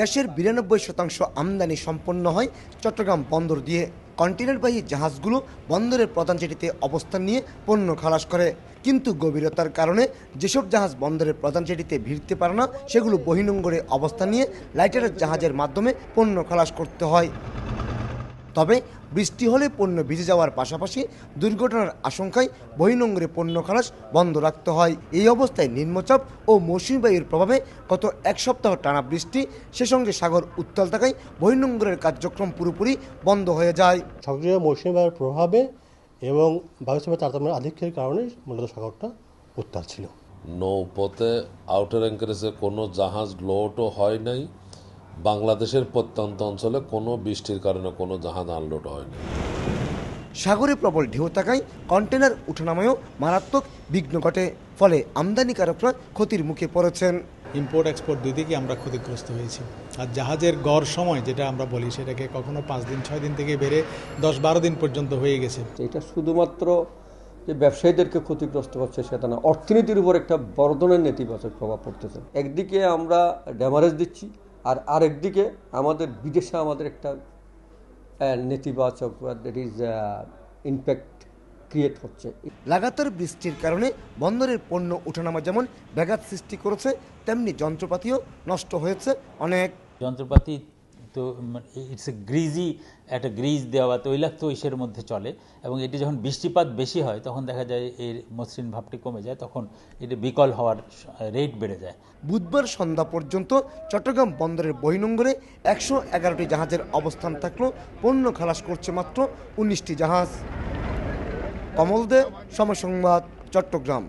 দেশের বিরানব্বই শতাংশ আমদানি সম্পন্ন হয় চট্টগ্রাম বন্দর দিয়ে কন্টেনারবাহী জাহাজগুলো বন্দরের প্রধান জেটিতে অবস্থান নিয়ে পণ্য খালাস করে কিন্তু গভীরতার কারণে যেসব জাহাজ বন্দরের প্রধান জেটিতে ভিড়তে পারে না সেগুলো বহিনঙ্গরে অবস্থান নিয়ে লাইটারের জাহাজের মাধ্যমে পণ্য খালাস করতে হয় তবে বৃষ্টি হলে পণ্য ভিজে যাওয়ার পাশাপাশি দুর্ঘটনার আশঙ্কায় বহিনঙ্গরে পণ্য খালাস বন্ধ রাখতে হয় এই অবস্থায় নিম্নচাপ ও মৌসুমি বায়ুর প্রভাবে গত এক সপ্তাহ টানা বৃষ্টি সে সঙ্গে সাগর উত্তাল থাকায় বহিনঙ্গরের কার্যক্রম পুরোপুরি বন্ধ হয়ে যায় সক্রিয় মৌসুমি বায়ুর প্রভাবে এবং বায়ুসভা তারতম্যের আধিক্যের কারণে মূলত সাগরটা উত্তাল ছিল নৌপথে আউটার অ্যাঙ্কারেজে কোনো জাহাজ লোডও হয় নাই বাংলাদেশের প্রত্যন্ত অঞ্চলে কোনো বৃষ্টির কারণে কোনো জাহাজ আনলোড হয়নি সাগরে প্রবল ঢেউ থাকায় কন্টেনার উঠানামায়ও মারাত্মক বিঘ্ন ঘটে ফলে আমদানিকারকরা ক্ষতির মুখে পড়েছেন ইম্পোর্ট এক্সপোর্ট দুই দিকে আমরা ক্ষতিগ্রস্ত হয়েছি আর জাহাজের গড় সময় যেটা আমরা বলি সেটাকে কখনো পাঁচ দিন ছয় দিন থেকে বেড়ে দশ বারো দিন পর্যন্ত হয়ে গেছে এটা শুধুমাত্র যে ব্যবসায়ীদেরকে ক্ষতিগ্রস্ত করছে সেটা না অর্থনীতির উপর একটা বর্ধনের নেতিবাচক প্রভাব পড়তেছে একদিকে আমরা ড্যামারেজ দিচ্ছি আর আরেকদিকে আমাদের বিদেশে আমাদের একটা নেতিবাচক দ্যাট ইজ ইম্প্যাক্ট ক্রিয়েট হচ্ছে লাগাতার বৃষ্টির কারণে বন্দরের পণ্য ওঠানামা যেমন ব্যাঘাত সৃষ্টি করেছে তেমনি যন্ত্রপাতিও নষ্ট হয়েছে অনেক যন্ত্রপাতি তো ইটস এ গ্রিজি একটা গ্রিজ দেওয়া তৈলাক্ত ঐশের মধ্যে চলে এবং এটি যখন বৃষ্টিপাত বেশি হয় তখন দেখা যায় এর মসৃণ ভাবটি কমে যায় তখন এটি বিকল হওয়ার রেট বেড়ে যায় বুধবার সন্ধ্যা পর্যন্ত চট্টগ্রাম বন্দরের বহিনঙ্গরে একশো এগারোটি জাহাজের অবস্থান থাকলো পণ্য খালাস করছে মাত্র উনিশটি জাহাজ কমল দে সময় সংবাদ চট্টগ্রাম